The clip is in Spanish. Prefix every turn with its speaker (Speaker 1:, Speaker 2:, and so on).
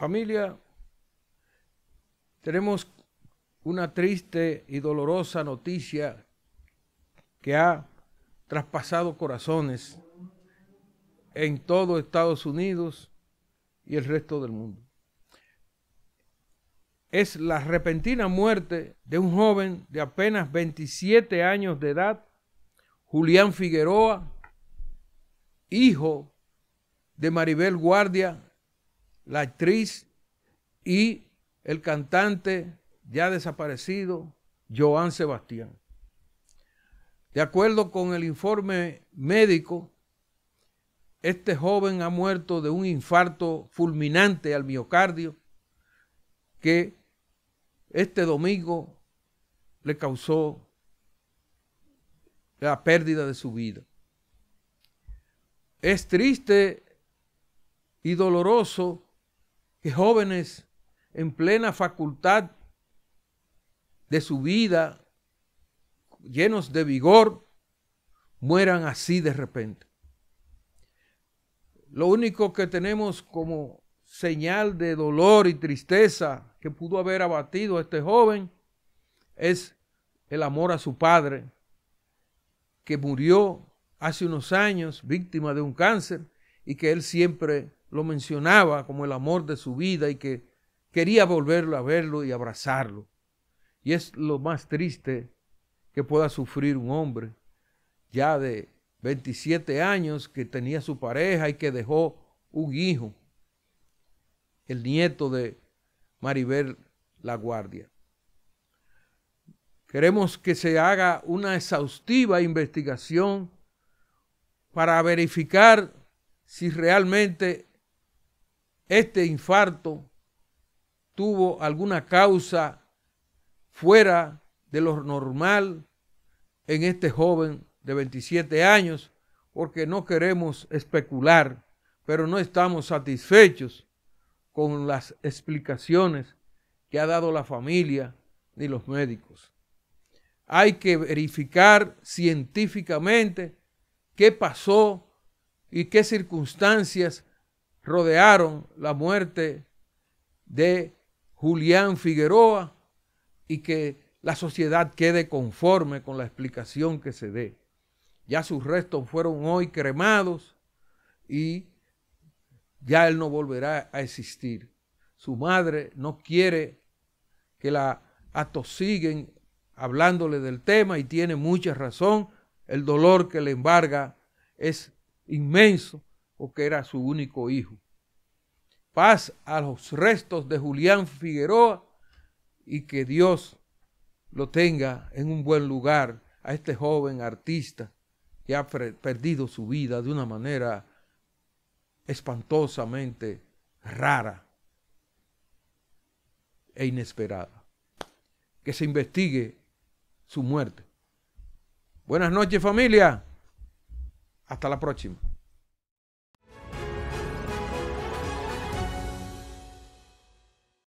Speaker 1: Familia, tenemos una triste y dolorosa noticia que ha traspasado corazones en todo Estados Unidos y el resto del mundo. Es la repentina muerte de un joven de apenas 27 años de edad, Julián Figueroa, hijo de Maribel Guardia la actriz y el cantante ya desaparecido, Joan Sebastián. De acuerdo con el informe médico, este joven ha muerto de un infarto fulminante al miocardio que este domingo le causó la pérdida de su vida. Es triste y doloroso que jóvenes en plena facultad de su vida, llenos de vigor, mueran así de repente. Lo único que tenemos como señal de dolor y tristeza que pudo haber abatido a este joven es el amor a su padre, que murió hace unos años víctima de un cáncer y que él siempre lo mencionaba como el amor de su vida y que quería volverlo a verlo y abrazarlo. Y es lo más triste que pueda sufrir un hombre ya de 27 años que tenía su pareja y que dejó un hijo, el nieto de Maribel La Guardia. Queremos que se haga una exhaustiva investigación para verificar si realmente este infarto tuvo alguna causa fuera de lo normal en este joven de 27 años, porque no queremos especular, pero no estamos satisfechos con las explicaciones que ha dado la familia ni los médicos. Hay que verificar científicamente qué pasó y qué circunstancias rodearon la muerte de Julián Figueroa y que la sociedad quede conforme con la explicación que se dé. Ya sus restos fueron hoy cremados y ya él no volverá a existir. Su madre no quiere que la atosiguen hablándole del tema y tiene mucha razón. El dolor que le embarga es inmenso que era su único hijo. Paz a los restos de Julián Figueroa y que Dios lo tenga en un buen lugar a este joven artista que ha perdido su vida de una manera espantosamente rara e inesperada. Que se investigue su muerte. Buenas noches familia. Hasta la próxima.